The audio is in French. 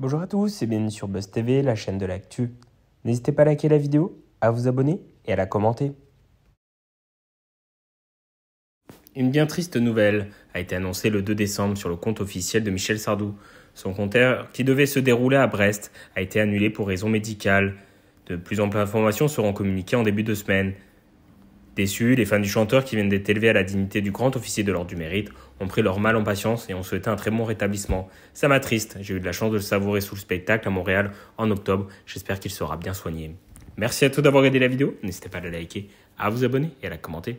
Bonjour à tous et bienvenue sur Buzz TV, la chaîne de l'actu. N'hésitez pas à liker la vidéo, à vous abonner et à la commenter. Une bien triste nouvelle a été annoncée le 2 décembre sur le compte officiel de Michel Sardou. Son compteur, qui devait se dérouler à Brest, a été annulé pour raison médicale. De plus amples informations seront communiquées en début de semaine. Déçus, les fans du chanteur qui viennent d'être élevés à la dignité du grand officier de l'ordre du mérite ont pris leur mal en patience et ont souhaité un très bon rétablissement. Ça m'a triste. j'ai eu de la chance de le savourer sous le spectacle à Montréal en octobre, j'espère qu'il sera bien soigné. Merci à tous d'avoir aidé la vidéo, n'hésitez pas à la liker, à vous abonner et à la commenter.